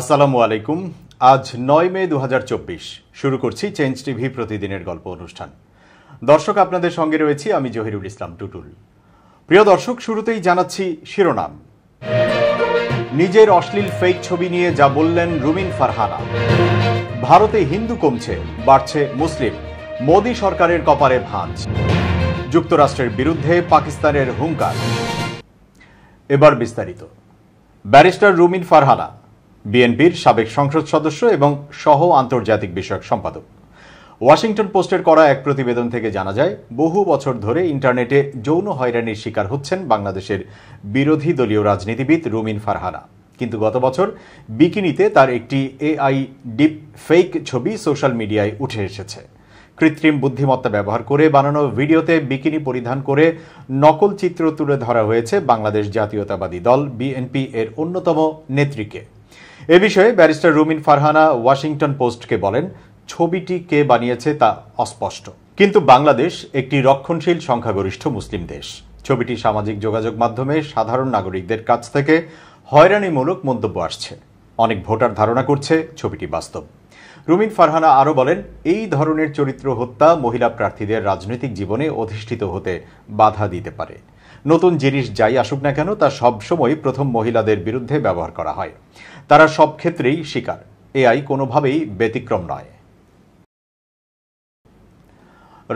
আসসালামু আলাইকুম আজ নয় মে দু শুরু করছি চেঞ্জ টিভি প্রতিদিনের গল্প অনুষ্ঠান দর্শক আপনাদের সঙ্গে রয়েছি আমি জহিরুল ইসলাম টুটুল প্রিয় দর্শক শুরুতেই জানাচ্ছি শিরোনাম নিজের অশ্লীল ফেক ছবি নিয়ে যা বললেন রুমিন ফারহানা ভারতে হিন্দু কমছে বাড়ছে মুসলিম মোদী সরকারের কপারে ভাঁজ যুক্তরাষ্ট্রের বিরুদ্ধে পাকিস্তানের হুঙ্কার এবার বিস্তারিত ব্যারিস্টার রুমিন ফারহানা বিএনপির সাবেক সংসদ সদস্য এবং সহ আন্তর্জাতিক বিষয়ক সম্পাদক ওয়াশিংটন পোস্টের করা এক প্রতিবেদন থেকে জানা যায় বহু বছর ধরে ইন্টারনেটে যৌন হয়রানির শিকার হচ্ছেন বাংলাদেশের বিরোধী দলীয় রাজনীতিবিদ রুমিন ফারহানা কিন্তু গত বছর বিকিনিতে তার একটি এআই ডিপ ফেক ছবি সোশ্যাল মিডিয়ায় উঠে এসেছে কৃত্রিম বুদ্ধিমত্তা ব্যবহার করে বানানো ভিডিওতে বিকিনি পরিধান করে নকল চিত্র তুলে ধরা হয়েছে বাংলাদেশ জাতীয়তাবাদী দল বিএনপি এর অন্যতম নেত্রীকে এ বিষয়ে ব্যারিস্টার রুমিন ফারহানা ওয়াশিংটন পোস্টকে বলেন ছবিটি কে বানিয়েছে তা অস্পষ্ট কিন্তু বাংলাদেশ একটি রক্ষণশীল সংখ্যাগরিষ্ঠ মুসলিম দেশ ছবিটি সামাজিক যোগাযোগ মাধ্যমে সাধারণ নাগরিকদের কাছ থেকে হয়রানিমূলক মন্তব্য আসছে অনেক ভোটার ধারণা করছে ছবিটি বাস্তব রুমিন ফারহানা আরও বলেন এই ধরনের চরিত্র হত্যা মহিলা প্রার্থীদের রাজনৈতিক জীবনে অধিষ্ঠিত হতে বাধা দিতে পারে নতুন জিনিস যাই আসুক না কেন তা সবসময় প্রথম মহিলাদের বিরুদ্ধে ব্যবহার করা হয় তারা সব ক্ষেত্রেই শিকার এআই কোনোভাবেই ব্যতিক্রম নয়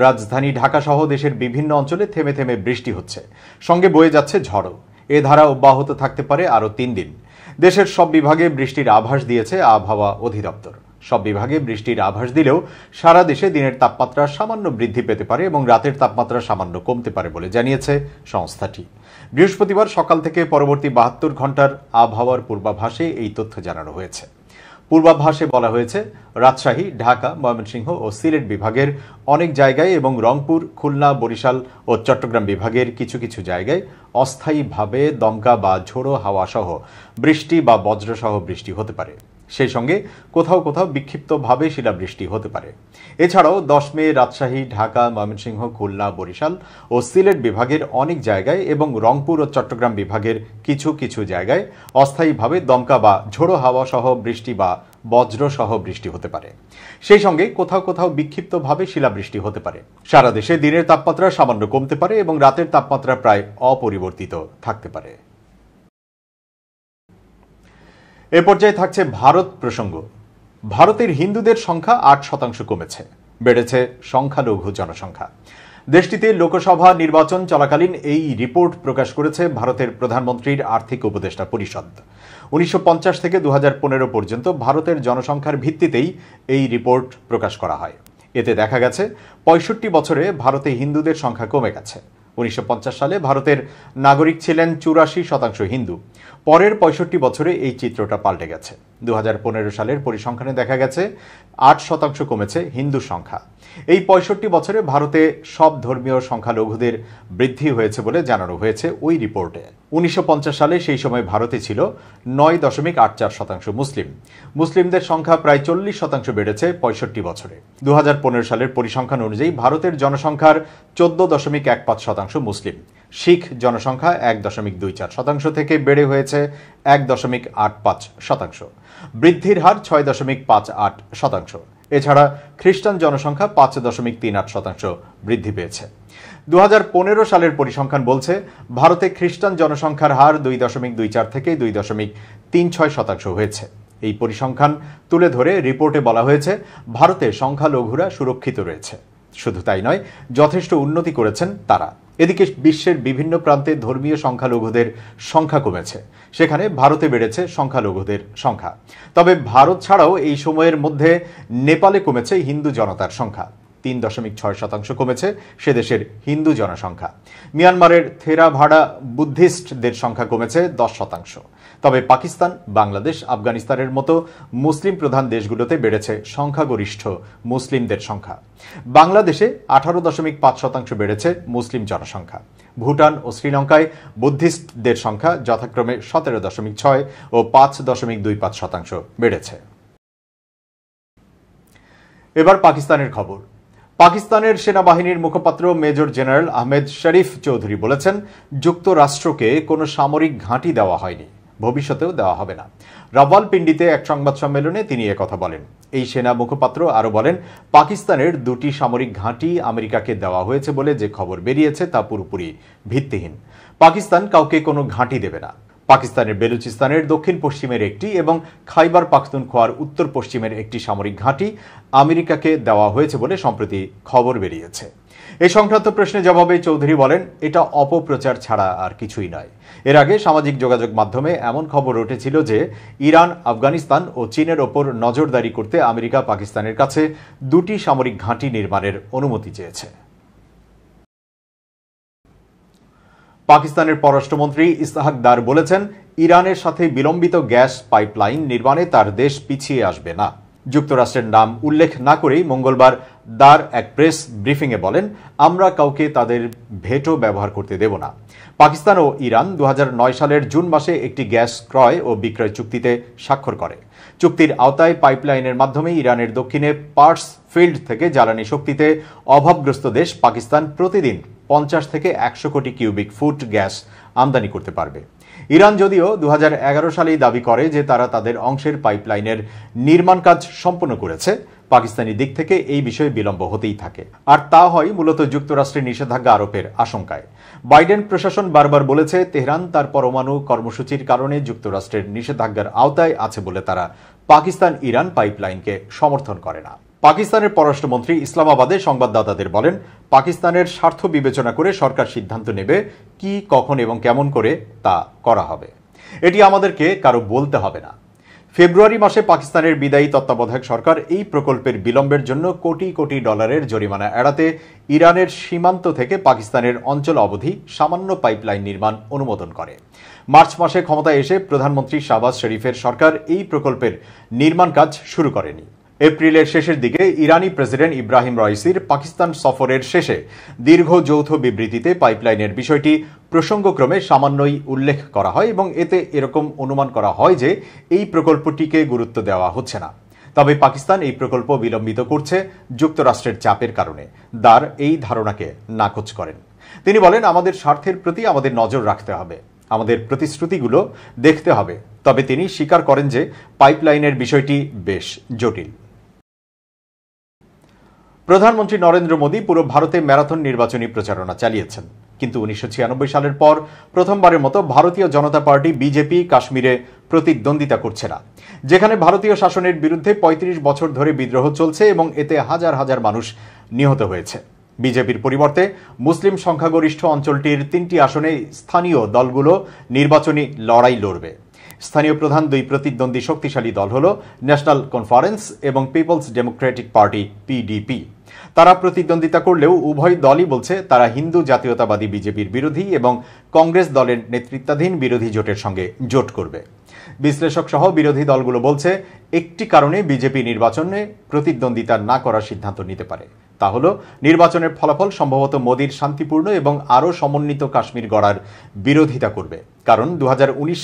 রাজধানী ঢাকাসহ দেশের বিভিন্ন অঞ্চলে থেমে থেমে বৃষ্টি হচ্ছে সঙ্গে বয়ে যাচ্ছে ঝড়ও এ ধারা অব্যাহত থাকতে পারে আরও তিন দিন দেশের সব বিভাগে বৃষ্টির আভাস দিয়েছে আবহাওয়া অধিদপ্তর সব বিভাগে বৃষ্টির আভাস দিলেও সারা দেশে দিনের তাপমাত্রা সামান্য বৃদ্ধি পেতে পারে এবং রাতের তাপমাত্রা সামান্য কমতে পারে বলে জানিয়েছে সংস্থাটি বৃহস্পতিবার সকাল থেকে পরবর্তী বাহাত্তর ঘন্টার আবহাওয়ার পূর্বাভাসে এই তথ্য জানানো হয়েছে পূর্বাভাসে বলা হয়েছে রাজশাহী ঢাকা ময়মনসিংহ ও সিলেট বিভাগের অনেক জায়গায় এবং রংপুর খুলনা বরিশাল ও চট্টগ্রাম বিভাগের কিছু কিছু জায়গায় অস্থায়ীভাবে দমকা বা ঝোড়ো হাওয়াসহ বৃষ্টি বা বজ্রসহ বৃষ্টি হতে পারে সেই সঙ্গে কোথাও কোথাও বিক্ষিপ্তভাবে শিলাবৃষ্টি হতে পারে এছাড়াও দশ মে রাজশাহী ঢাকা ময়মনসিংহ খুলনা বরিশাল ও সিলেট বিভাগের অনেক জায়গায় এবং রংপুর ও চট্টগ্রাম বিভাগের কিছু কিছু জায়গায় অস্থায়ীভাবে দমকা বা ঝোড়ো হাওয়া সহ বৃষ্টি বা বজ্র সহ বৃষ্টি হতে পারে সেই সঙ্গে কোথাও কোথাও বিক্ষিপ্তভাবে শিলাবৃষ্টি হতে পারে সারা দেশে দিনের তাপমাত্রা সামান্য কমতে পারে এবং রাতের তাপমাত্রা প্রায় অপরিবর্তিত থাকতে পারে এ পর্যায়ে থাকছে ভারত প্রসঙ্গ ভারতের হিন্দুদের সংখ্যা আট শতাংশ কমেছে বেড়েছে সংখ্যালঘু জনসংখ্যা দেশটিতে লোকসভা নির্বাচন চলাকালীন এই রিপোর্ট প্রকাশ করেছে ভারতের প্রধানমন্ত্রীর আর্থিক উপদেষ্টা পরিষদ উনিশশো থেকে দু পর্যন্ত ভারতের জনসংখ্যার ভিত্তিতেই এই রিপোর্ট প্রকাশ করা হয় এতে দেখা গেছে পঁয়ষট্টি বছরে ভারতে হিন্দুদের সংখ্যা কমে গেছে উনিশশো সালে ভারতের নাগরিক ছিলেন চুরাশি শতাংশ হিন্দু পরের পঁয়ষট্টি বছরে এই চিত্রটা পাল্টে গেছে দু সালের পরিসংখ্যানে দেখা গেছে আট শতাংশ কমেছে হিন্দু সংখ্যা এই পঁয়ষট্টি বছরে ভারতে সব ধর্মীয় সংখ্যালঘুদের বৃদ্ধি হয়েছে বলে জানানো হয়েছে ওই রিপোর্টে উনিশশো সালে সেই সময় ভারতে ছিল নয় দশমিক আট চার শতাংশ মুসলিম মুসলিমদের সংখ্যা প্রায় চল্লিশ শতাংশ বেড়েছে পঁয়ষট্টি বছরে দু সালের পরিসংখ্যান অনুযায়ী ভারতের জনসংখ্যার চোদ্দ দশমিক এক পাঁচ শতাংশ মুসলিম শিখ জনসংখ্যা এক দশমিক দুই চার শতাংশ থেকে বেড়ে হয়েছে এক দশমিক আট পাঁচ শতাংশ বৃদ্ধির হার ছয় দশমিক পাঁচ আট শতাংশ এছাড়া খ্রিস্টান জনসংখ্যা পাঁচ দশমিক তিন আট শতাংশ বৃদ্ধি পেয়েছে দু সালের পরিসংখ্যান বলছে ভারতে খ্রিস্টান জনসংখ্যার হার দুই দশমিক দুই চার থেকে দুই দশমিক তিন ছয় শতাংশ হয়েছে এই পরিসংখ্যান তুলে ধরে রিপোর্টে বলা হয়েছে ভারতে সংখ্যালঘুরা সুরক্ষিত রয়েছে শুধু তাই নয় যথেষ্ট উন্নতি করেছেন তারা এদিকে বিশ্বের বিভিন্ন প্রান্তে ধর্মীয় সংখ্যালঘুদের সংখ্যা কমেছে সেখানে ভারতে বেড়েছে সংখ্যালঘুদের সংখ্যা তবে ভারত ছাড়াও এই সময়ের মধ্যে নেপালে কমেছে হিন্দু জনতার সংখ্যা তিন দশমিক ছয় শতাংশ কমেছে সে দেশের হিন্দু জনসংখ্যা মিয়ানমারের থেরাভাড়া বুদ্ধিস্টদের সংখ্যা কমেছে দশ শতাংশ তবে পাকিস্তান বাংলাদেশ আফগানিস্তানের মতো মুসলিম প্রধান দেশগুলোতে বেড়েছে সংখ্যাগরিষ্ঠ মুসলিমদের সংখ্যা বাংলাদেশে আঠারো দশমিক পাঁচ শতাংশ বেড়েছে মুসলিম জনসংখ্যা ভুটান ও শ্রীলঙ্কায় বুদ্ধিস্টদের সংখ্যা যথাক্রমে সতেরো দশমিক ছয় ও পাঁচ দশমিক দুই পাঁচ শতাংশ বেড়েছে এবার পাকিস্তানের খবর পাকিস্তানের সেনাবাহিনীর মুখপাত্র মেজর জেনারেল আহমেদ শরীফ চৌধুরী বলেছেন যুক্তরাষ্ট্রকে কোনো সামরিক ঘাঁটি দেওয়া হয়নি ভবিষ্যতেও দেওয়া হবে না রাওয়ালপিন্ডিতে এক সংবাদ সম্মেলনে তিনি কথা বলেন এই সেনা মুখপাত্র আরও বলেন পাকিস্তানের দুটি সামরিক ঘাঁটি আমেরিকাকে দেওয়া হয়েছে বলে যে খবর বেরিয়েছে তা পুরোপুরি ভিত্তিহীন পাকিস্তান কাউকে কোনো ঘাঁটি দেবে না পাকিস্তানের বেলুচিস্তানের দক্ষিণ পশ্চিমের একটি এবং খাইবার পাখতুনখোয়ার উত্তর পশ্চিমের একটি সামরিক ঘাঁটি আমেরিকাকে দেওয়া হয়েছে বলে সম্প্রতি খবর বেরিয়েছে এ সংক্রান্ত প্রশ্নের জবাবে চৌধুরী বলেন এটা অপপ্রচার ছাড়া আর কিছুই নয় এর আগে সামাজিক যোগাযোগ মাধ্যমে এমন খবর উঠেছিল যে ইরান আফগানিস্তান ও চীনের ওপর নজরদারি করতে আমেরিকা পাকিস্তানের কাছে দুটি সামরিক ঘাঁটি নির্মাণের অনুমতি চেয়েছে পাকিস্তানের পররাষ্ট্রমন্ত্রী ইস্তাহাক দার বলেছেন ইরানের সাথে বিলম্বিত গ্যাস পাইপলাইন নির্মাণে তার দেশ পিছিয়ে আসবে না যুক্তরাষ্ট্রের নাম উল্লেখ না করেই মঙ্গলবার দার এক প্রেস ব্রিফিংয়ে বলেন আমরা কাউকে তাদের ভেটো ব্যবহার করতে দেব না পাকিস্তান ও ইরান দু সালের জুন মাসে একটি গ্যাস ক্রয় ও বিক্রয় চুক্তিতে স্বাক্ষর করে চুক্তির আওতায় পাইপলাইনের মাধ্যমে ইরানের দক্ষিণে পার্স ফিল্ড থেকে জ্বালানি শক্তিতে অভাবগ্রস্ত দেশ পাকিস্তান প্রতিদিন পঞ্চাশ থেকে একশো কোটি কিউবিক ফুট গ্যাস আমদানি করতে পারবে ইরান যদিও দু সালেই দাবি করে যে তারা তাদের অংশের পাইপলাইনের নির্মাণ কাজ সম্পন্ন করেছে পাকিস্তানি দিক থেকে এই বিষয়ে বিলম্ব হতেই থাকে আর তা হয় মূলত যুক্তরাষ্ট্রের নিষেধাজ্ঞা আরোপের আশঙ্কায় বাইডেন প্রশাসন বারবার বলেছে তেহরান তার পরমাণু কর্মসূচির কারণে যুক্তরাষ্ট্রের নিষেধাজ্ঞার আওতায় আছে বলে তারা পাকিস্তান ইরান পাইপলাইনকে সমর্থন করে না পাকিস্তানের পররাষ্ট্রমন্ত্রী ইসলামাবাদে সংবাদদাতাদের বলেন পাকিস্তানের স্বার্থ বিবেচনা করে সরকার সিদ্ধান্ত নেবে কি কখন এবং কেমন করে তা করা হবে এটি আমাদেরকে কারো বলতে হবে না ফেব্রুয়ারি মাসে পাকিস্তানের বিদায়ী তত্ত্বাবধায়ক সরকার এই প্রকল্পের বিলম্বের জন্য কোটি কোটি ডলারের জরিমানা এড়াতে ইরানের সীমান্ত থেকে পাকিস্তানের অঞ্চল অবধি সামান্য পাইপলাইন নির্মাণ অনুমোদন করে মার্চ মাসে ক্ষমতায় এসে প্রধানমন্ত্রী শাহবাজ শরীফের সরকার এই প্রকল্পের নির্মাণ কাজ শুরু করেনি এপ্রিলের শেষের দিকে ইরানি প্রেসিডেন্ট ইব্রাহিম রইসির পাকিস্তান সফরের শেষে দীর্ঘ যৌথ বিবৃতিতে পাইপলাইনের বিষয়টি প্রসঙ্গক্রমে সামান্যই উল্লেখ করা হয় এবং এতে এরকম অনুমান করা হয় যে এই প্রকল্পটিকে গুরুত্ব দেওয়া হচ্ছে না তবে পাকিস্তান এই প্রকল্প বিলম্বিত করছে যুক্তরাষ্ট্রের চাপের কারণে দার এই ধারণাকে নাকচ করেন তিনি বলেন আমাদের স্বার্থের প্রতি আমাদের নজর রাখতে হবে আমাদের প্রতিশ্রুতিগুলো দেখতে হবে তবে তিনি স্বীকার করেন যে পাইপলাইনের বিষয়টি বেশ জটিল প্রধানমন্ত্রী নরেন্দ্র মোদী পুরো ভারতে ম্যারাথন নির্বাচনী প্রচারণা চালিয়েছেন কিন্তু উনিশশো সালের পর প্রথমবারের মতো ভারতীয় জনতা পার্টি বিজেপি কাশ্মীরে প্রতিদ্বন্দ্বিতা করছে না যেখানে ভারতীয় শাসনের বিরুদ্ধে ৩৫ বছর ধরে বিদ্রোহ চলছে এবং এতে হাজার হাজার মানুষ নিহত হয়েছে বিজেপির পরিবর্তে মুসলিম সংখ্যাগরিষ্ঠ অঞ্চলটির তিনটি আসনে স্থানীয় দলগুলো নির্বাচনী লড়াই লড়বে স্থানীয় প্রধান দুই প্রতিদ্বন্দ্বী শক্তিশালী দল হল ন্যাশনাল কনফারেন্স এবং পিপলস ডেমোক্রেটিক পার্টি পিডিপি তারা প্রতিদ্বন্দ্বিতা করলেও উভয় দলই বলছে তারা হিন্দু জাতীয়তাবাদী বিজেপির বিরোধী এবং কংগ্রেস দলের নেতৃত্বাধীন বিরোধী জোটের সঙ্গে জোট করবে বিশ্লেষক সহ বিরোধী দলগুলো বলছে একটি কারণে বিজেপি নির্বাচনে প্রতিদ্বন্দ্বিতা না করার সিদ্ধান্ত নিতে পারে তা হল নির্বাচনের ফলাফল সম্ভবত মোদীর শান্তিপূর্ণ এবং আরও সমন্বিত কাশ্মীর গড়ার বিরোধিতা করবে কারণ দু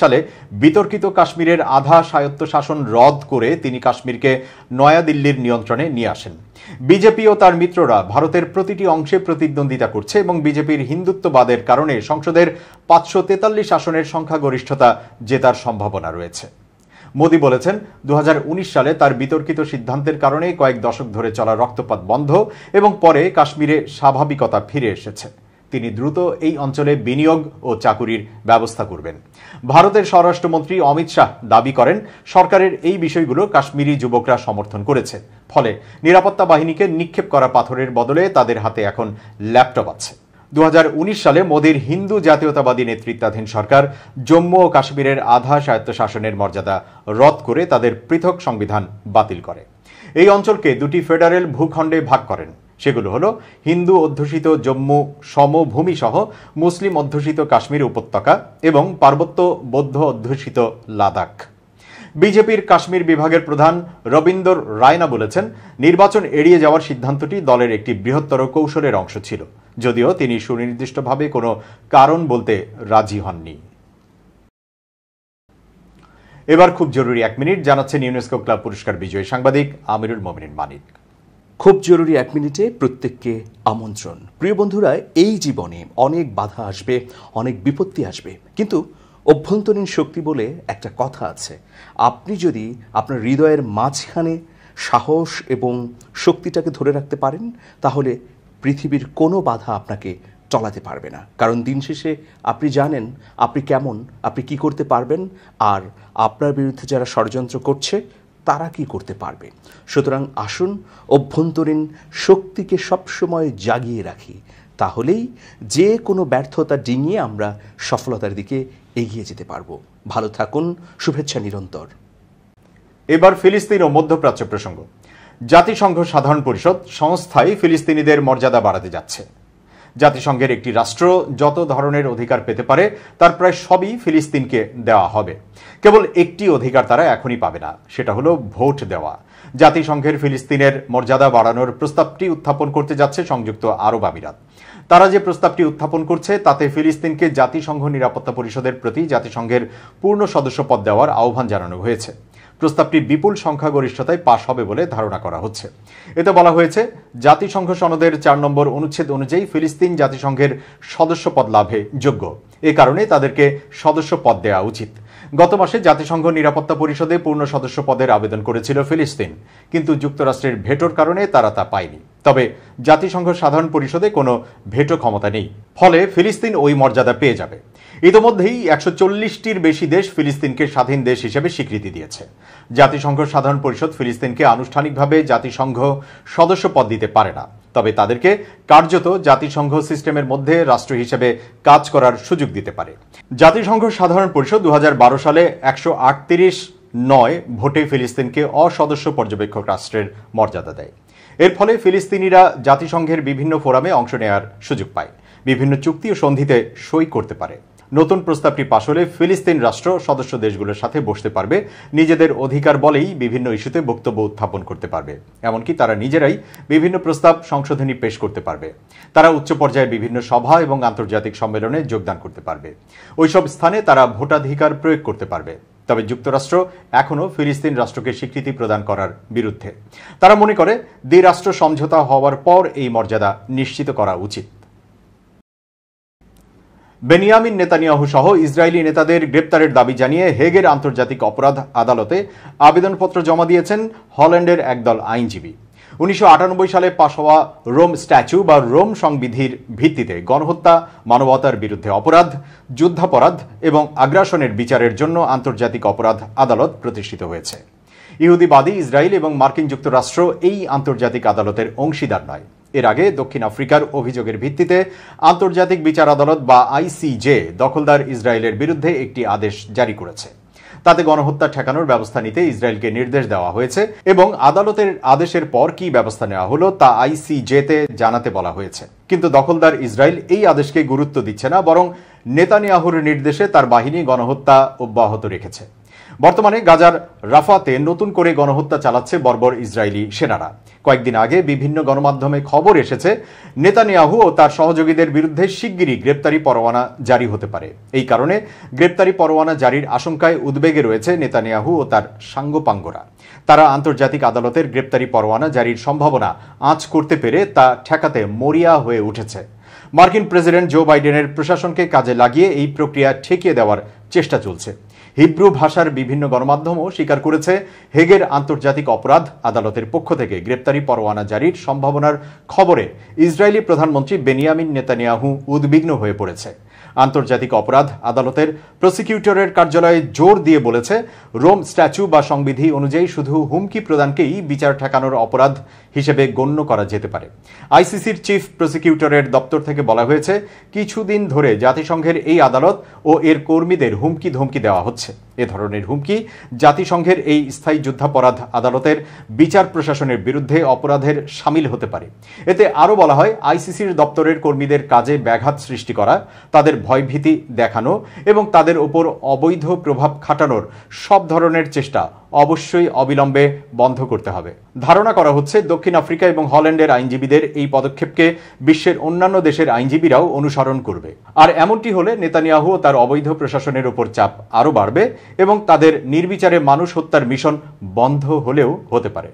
সালে বিতর্কিত কাশ্মীরের আধা স্বায়ত্ত শাসন রদ করে তিনি কাশ্মীরকে নয়াদিল্লির নিয়ন্ত্রণে নিয়ে আসেন বিজেপি ও তার মিত্ররা ভারতের প্রতিটি অংশে প্রতিদ্বন্দ্বিতা করছে এবং বিজেপির হিন্দুত্ববাদের কারণে সংসদের পাঁচশো তেতাল্লিশ আসনের সংখ্যাগরিষ্ঠতা জেতার সম্ভাবনা রয়েছে মোদী বলেছেন দু সালে তার বিতর্কিত সিদ্ধান্তের কারণে কয়েক দশক ধরে চলা রক্তপাত বন্ধ এবং পরে কাশ্মীরে স্বাভাবিকতা ফিরে এসেছে তিনি দ্রুত এই অঞ্চলে বিনিয়োগ ও চাকুরির ব্যবস্থা করবেন ভারতের স্বরাষ্ট্রমন্ত্রী অমিত শাহ দাবি করেন সরকারের এই বিষয়গুলো কাশ্মীরি যুবকরা সমর্থন করেছে ফলে নিরাপত্তা বাহিনীকে নিক্ষেপ করা পাথরের বদলে তাদের হাতে এখন ল্যাপটপ আছে উনিশ সালে মোদীর হিন্দু জাতীয়তাবাদী নেতৃত্বাধীন সরকার জম্মু ও কাশ্মীরের আধা স্বায়ত্তশাসনের মর্যাদা রদ করে তাদের পৃথক সংবিধান বাতিল করে এই অঞ্চলকে দুটি ফেডারেল ভূখণ্ডে ভাগ করেন সেগুলো হল হিন্দু অধ্যুষিত জম্মু সমভূমি সহ মুসলিম অধ্যুষিত কাশ্মীর উপত্যকা এবং পার্বত্য বৌদ্ধ অধ্যুষিত লাদাখ বিজেপির কাশ্মীর বিভাগের প্রধান রবীন্দর রায়না বলেছেন নির্বাচন এড়িয়ে যাওয়ার সিদ্ধান্তটি দলের একটি বৃহত্তর কৌশলের অংশ ছিল যদিও তিনি সুনির্দিষ্টভাবে কোনো কারণ বলতে রাজি হননি এবার খুব জরুরি এক মিনিট জানাচ্ছেন ইউনেস্কো ক্লাব পুরস্কার বিজয়ী সাংবাদিক আমিরুল মোমিনিন মানিক খুব জরুরি এক মিনিটে প্রত্যেককে আমন্ত্রণ প্রিয় বন্ধুরা এই জীবনে অনেক বাধা আসবে অনেক বিপত্তি আসবে কিন্তু অভ্যন্তরীণ শক্তি বলে একটা কথা আছে আপনি যদি আপনার হৃদয়ের মাঝখানে সাহস এবং শক্তিটাকে ধরে রাখতে পারেন তাহলে পৃথিবীর কোনো বাধা আপনাকে চলাতে পারবে না কারণ দিন শেষে আপনি জানেন আপনি কেমন আপনি কি করতে পারবেন আর আপনার বিরুদ্ধে যারা ষড়যন্ত্র করছে তারা কি করতে পারবে সুতরাং আসুন অভ্যন্তরীণ শক্তিকে সবসময় জাগিয়ে রাখি তাহলেই যে কোনো ব্যর্থতা ডিঙিয়ে আমরা সফলতার দিকে এগিয়ে যেতে পারবো ভালো থাকুন শুভেচ্ছা নিরন্তর এবার ফিলিস্তিন ও মধ্যপ্রাচ্য প্রসঙ্গ জাতিসংঘ সাধারণ পরিষদ সংস্থায় ফিলিস্তিনিদের মর্যাদা বাড়াতে যাচ্ছে জাতিসংঘের একটি রাষ্ট্র যত ধরনের অধিকার পেতে পারে তার প্রায় সবই ফিলিস্তিনকে দেওয়া হবে কেবল একটি অধিকার তারা এখনই পাবে না সেটা হলো ভোট দেওয়া জাতিসংঘের ফিলিস্তিনের মর্যাদা বাড়ানোর প্রস্তাবটি উত্থাপন করতে যাচ্ছে সংযুক্ত আরব আমিরাত তারা যে প্রস্তাবটি উত্থাপন করছে তাতে ফিলিস্তিনকে জাতিসংঘ নিরাপত্তা পরিষদের প্রতি জাতিসংঘের পূর্ণ সদস্যপদ দেওয়ার আহ্বান জানানো হয়েছে প্রস্তাবটি বিপুল সংখ্যাগরিষ্ঠতায় পাশ হবে বলে ধারণা করা হচ্ছে এতে বলা হয়েছে জাতিসংঘ সনদের চার নম্বর অনুচ্ছেদ অনুযায়ী ফিলিস্তিন জাতিসংঘের সদস্যপদ লাভে যোগ্য এ কারণে তাদেরকে সদস্যপদ দেওয়া উচিত গত মাসে জাতিসংঘ নিরাপত্তা পরিষদে পূর্ণ সদস্য পদের আবেদন করেছিল ফিলিস্তিন কিন্তু যুক্তরাষ্ট্রের ভেটোর কারণে তারা তা পায়নি তবে জাতিসংঘ সাধারণ পরিষদে কোনো ভেটো ক্ষমতা নেই ফলে ফিলিস্তিন ওই মর্যাদা পেয়ে যাবে ইতোমধ্যেই একশো চল্লিশটির বেশি দেশ ফিলিস্তিনকে স্বাধীন দেশ হিসেবে স্বীকৃতি দিয়েছে জাতিসংঘ সাধারণ পরিষদ ফিলিস্তিনকে আনুষ্ঠানিকভাবে জাতিসংঘ সদস্য পদ দিতে পারে না তবে তাদেরকে কার্যত জাতিসংঘ সিস্টেমের মধ্যে রাষ্ট্র হিসেবে কাজ করার সুযোগ দিতে পারে জাতিসংঘ সাধারণ পরিষদ দু সালে একশো নয় ভোটে ফিলিস্তিনকে অসদস্য পর্যবেক্ষক রাষ্ট্রের মর্যাদা দেয় এর ফলে ফিলিস্তিনিরা জাতিসংঘের বিভিন্ন ফোরামে অংশ নেওয়ার সুযোগ পায় বিভিন্ন চুক্তি ও সন্ধিতে সই করতে পারে নতুন প্রস্তাবটি পাশ হলে ফিলিস্তিন রাষ্ট্র সদস্য দেশগুলোর সাথে বসতে পারবে নিজেদের অধিকার বলেই বিভিন্ন ইস্যুতে বক্তব্য উত্থাপন করতে পারবে এমনকি তারা নিজেরাই বিভিন্ন প্রস্তাব সংশোধনী পেশ করতে পারবে তারা উচ্চ পর্যায়ে বিভিন্ন সভা এবং আন্তর্জাতিক সম্মেলনে যোগদান করতে পারবে ওইসব স্থানে তারা ভোটাধিকার প্রয়োগ করতে পারবে তবে যুক্তরাষ্ট্র এখনও ফিলিস্তিন রাষ্ট্রকে স্বীকৃতি প্রদান করার বিরুদ্ধে তারা মনে করে দ্বিরাষ্ট্র সমঝোতা হওয়ার পর এই মর্যাদা নিশ্চিত করা উচিত বেনিয়ামিন নেতানিয়াহু সহ ইসরায়েলি নেতাদের গ্রেপ্তারের দাবি জানিয়ে হেগের আন্তর্জাতিক অপরাধ আদালতে আবেদনপত্র জমা দিয়েছেন হল্যান্ডের একদল আইনজীবী উনিশশো সালে পাশ হওয়া রোম স্ট্যাচু বা রোম সংবিধির ভিত্তিতে গণহত্যা মানবতার বিরুদ্ধে অপরাধ যুদ্ধাপরাধ এবং আগ্রাসনের বিচারের জন্য আন্তর্জাতিক অপরাধ আদালত প্রতিষ্ঠিত হয়েছে ইহুদিবাদী ইসরায়েল এবং মার্কিন যুক্তরাষ্ট্র এই আন্তর্জাতিক আদালতের অংশীদার নয় এর আগে দক্ষিণ আফ্রিকার অভিযোগের ভিত্তিতে আন্তর্জাতিক বিচার আদালত বা আইসিজে দখলদার ইসরায়েলের বিরুদ্ধে একটি আদেশ জারি করেছে তাতে গণহত্যা ঠেকানোর ব্যবস্থা নিতে ইসরায়েলকে নির্দেশ দেওয়া হয়েছে এবং আদালতের আদেশের পর কি ব্যবস্থা নেওয়া হলো তা আইসিজেতে জানাতে বলা হয়েছে কিন্তু দখলদার ইসরায়েল এই আদেশকে গুরুত্ব দিচ্ছে না বরং নেতানিয়াহুর নির্দেশে তার বাহিনী গণহত্যা অব্যাহত রেখেছে বর্তমানে গাজার রাফাতে নতুন করে গণহত্যা চালাচ্ছে বর্বর ইসরায়েলি সেনারা কয়েকদিন আগে বিভিন্ন গণমাধ্যমে খবর এসেছে নেতানিয়াহু ও তার সহযোগীদের বিরুদ্ধে শিগগিরই গ্রেপ্তারি পরোয়ানা জারি হতে পারে এই কারণে গ্রেপ্তারি পরোয়ানা জারির আশঙ্কায় উদ্বেগে রয়েছে নেতানিয়াহু ও তার সাঙ্গপাঙ্গরা তারা আন্তর্জাতিক আদালতের গ্রেপ্তারি পরোয়ানা জারির সম্ভাবনা আঁচ করতে পেরে তা ঠেকাতে মরিয়া হয়ে উঠেছে মার্কিন প্রেসিডেন্ট জো বাইডেনের প্রশাসনকে কাজে লাগিয়ে এই প্রক্রিয়া ঠেকিয়ে দেওয়ার চেষ্টা চলছে হিব্রু ভাষার বিভিন্ন গণমাধ্যমও স্বীকার করেছে হেগের আন্তর্জাতিক অপরাধ আদালতের পক্ষ থেকে গ্রেপ্তারি পরোয়ানা জারির সম্ভাবনার খবরে ইসরায়েলি প্রধানমন্ত্রী বেনিয়ামিন নেতানিয়াহু উদ্বিগ্ন হয়ে পড়েছে আন্তর্জাতিক অপরাধ আদালতের প্রসিকিউটরের কার্যালয়ে জোর দিয়ে বলেছে রোম স্ট্যাচু বা সংবিধি অনুযায়ী শুধু হুমকি প্রদানকেই বিচার ঠেকানোর অপরাধ হিসেবে গণ্য করা যেতে পারে আইসিসির চিফ প্রসিকিউটরের দপ্তর থেকে বলা হয়েছে কিছুদিন ধরে জাতিসংঘের এই আদালত ও এর কর্মীদের হুমকি ধমকি দেওয়া হচ্ছে এ ধরনের হুমকি জাতিসংঘের এই স্থায়ী যুদ্ধাপরাধ আদালতের বিচার প্রশাসনের বিরুদ্ধে অপরাধের সামিল হতে পারে এতে আরও বলা হয় আইসিসির দপ্তরের কর্মীদের কাজে ব্যাঘাত সৃষ্টি করা তাদের ভয়ভীতি দেখানো এবং তাদের ওপর অবৈধ প্রভাব খাটানোর সব ধরনের চেষ্টা অবশ্যই অবিলম্বে বন্ধ করতে হবে ধারণা করা হচ্ছে দক্ষিণ আফ্রিকা এবং হল্যান্ডের আইনজীবীদের এই পদক্ষেপকে বিশ্বের অন্যান্য দেশের আইনজীবীরাও অনুসরণ করবে আর এমনটি হলে নেতানিয়াহু তার অবৈধ প্রশাসনের ওপর চাপ আরও বাড়বে এবং তাদের নির্বিচারে মানুষ হত্যার মিশন বন্ধ হলেও হতে পারে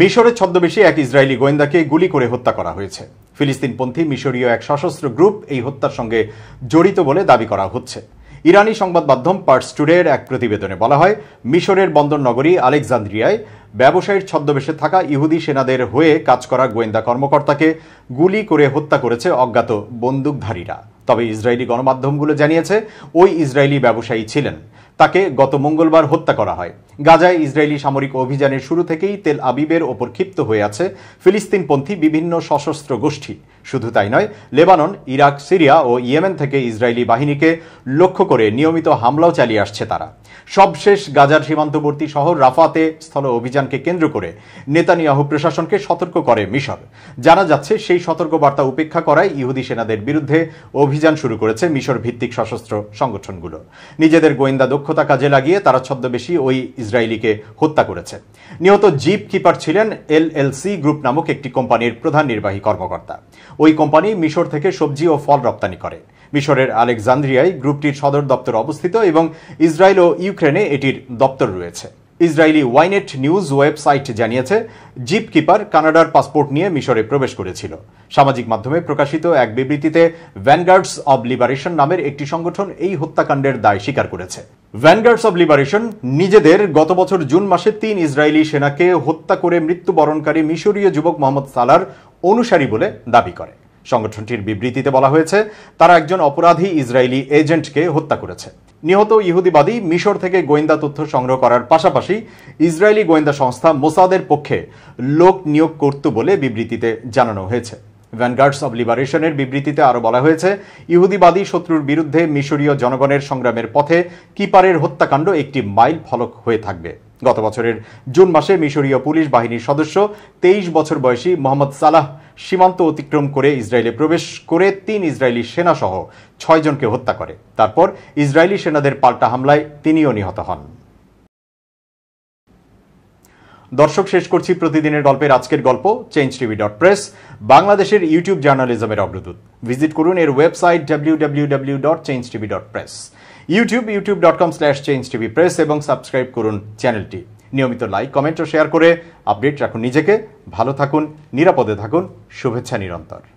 মিশরের ছদ্মবেশী এক ইসরায়েলি গোয়েন্দাকে গুলি করে হত্যা করা হয়েছে ফিলিস্তিনপন্থী মিশরীয় এক সশস্ত্র গ্রুপ এই হত্যার সঙ্গে জড়িত বলে দাবি করা হচ্ছে ইরানি সংবাদ মাধ্যম পার্স টুডের এক প্রতিবেদনে বলা হয় মিশরের বন্দর নগরী আলেকজান্দ্রিয়ায় ব্যবসায়ীর ছদ্মবেশে থাকা ইহুদি সেনাদের হয়ে কাজ করা গোয়েন্দা কর্মকর্তাকে গুলি করে হত্যা করেছে অজ্ঞাত বন্দুকধারীরা তবে ইসরায়েলি গণমাধ্যমগুলো জানিয়েছে ওই ইসরায়েলি ব্যবসায়ী ছিলেন তাকে গত মঙ্গলবার হত্যা করা হয় গাজায় ইসরায়েলি সামরিক অভিযানের শুরু থেকেই তেল আবিবের ওপর ক্ষিপ্ত হয়ে আছে ফিলিস্তিনপন্থী বিভিন্ন সশস্ত্র গোষ্ঠী শুধু তাই নয় লেবানন ইরাক সিরিয়া ও ইয়েমেন থেকে ইসরায়েলি বাহিনীকে লক্ষ্য করে নিয়মিত হামলাও চালিয়ে আসছে তারা সবশেষ গাজার সীমান্তবর্তী শহর রাফাতে স্থল অভিযানকে কেন্দ্র করে নেতানিয়াহু প্রশাসনকে সতর্ক করে মিশর জানা যাচ্ছে সেই সতর্কবার্তা উপেক্ষা করায় ইহুদি সেনাদের বিরুদ্ধে অভিযান শুরু করেছে মিশর ভিত্তিক সশস্ত্র সংগঠনগুলো নিজেদের গোয়েন্দা দক্ষতা কাজে লাগিয়ে তারা ছদ্মবেশী ওই ইসরায়েলিকে হত্যা করেছে নিহত জিপ কিপার ছিলেন এলসি গ্রুপ নামক একটি কোম্পানির প্রধান নির্বাহী কর্মকর্তা ওই কোম্পানি মিশর থেকে সবজি ও ফল রপ্তানি করে মিশরের আলেকজান্দ্রিয়ায় গ্রুপটির সদর দপ্তর অবস্থিত এবং ইসরায়েল ও ইউক্রেনে এটির দপ্তর রয়েছে ইসরায়েলি ওয়াইনেট নিউজ ওয়েবসাইট জানিয়েছে জিপ কিপার কানাডার পাসপোর্ট নিয়ে মিশরে প্রবেশ করেছিল সামাজিক মাধ্যমে প্রকাশিত এক বিবৃতিতে ভ্যানগার্ডস অব লিবারেশন নামের একটি সংগঠন এই হত্যাকাণ্ডের দায় স্বীকার করেছে ভ্যানগার্ডস অব লিবারেশন নিজেদের গত বছর জুন মাসে তিন ইসরায়েলি সেনাকে হত্যা করে মৃত্যুবরণকারী মিশরীয় যুবক মোহাম্মদ সালার অনুসারী বলে দাবি করে সংগঠনটির বিবৃতিতে বলা হয়েছে তারা একজন অপরাধী ইসরায়েলি এজেন্টকে হত্যা করেছে নিহত ইহুদিবাদী মিশর থেকে গোয়েন্দা তথ্য সংগ্রহ করার পাশাপাশি ইসরায়েলি গোয়েন্দা সংস্থা মোসাদের পক্ষে লোক নিয়োগ করত বলে বিবৃতিতে জানানো হয়েছে ভ্যানগার্ডস অব লিবারেশনের বিবৃতিতে আরও বলা হয়েছে ইহুদিবাদী শত্রুর বিরুদ্ধে মিশরীয় জনগণের সংগ্রামের পথে কিপারের হত্যাকাণ্ড একটি মাইল ফলক হয়ে থাকবে গত বছরের জুন মাসে মিশরীয় পুলিশ বাহিনীর সদস্য তেইশ বছর বয়সী মোহাম্মদ সালাহ সীমান্ত অতিক্রম করে ইসরায়েলে প্রবেশ করে তিন ইসরায়েলি সেনাসহ ছয়জনকে হত্যা করে তারপর ইসরায়েলি সেনাদের পাল্টা হামলায় তিনিও নিহত হন দর্শক শেষ করছি প্রতিদিনের গল্পের আজকের গল্প চেঞ্জ টিভি ডট প্রেস বাংলাদেশের ইউটিউব জার্নালিজমের অগ্রদূত ভিজিট করুন এর website W W W dot change TV dot press YouTube YouTube dot com slash change TV press এবং সাবস্ক্রাইব করুন চ্যানেলটি নিয়মিত লাইক কমেন্ট ও শেয়ার করে আপডেট রাখুন নিজেকে ভালো থাকুন নিরাপদে থাকুন শুভেচ্ছা নিরন্তর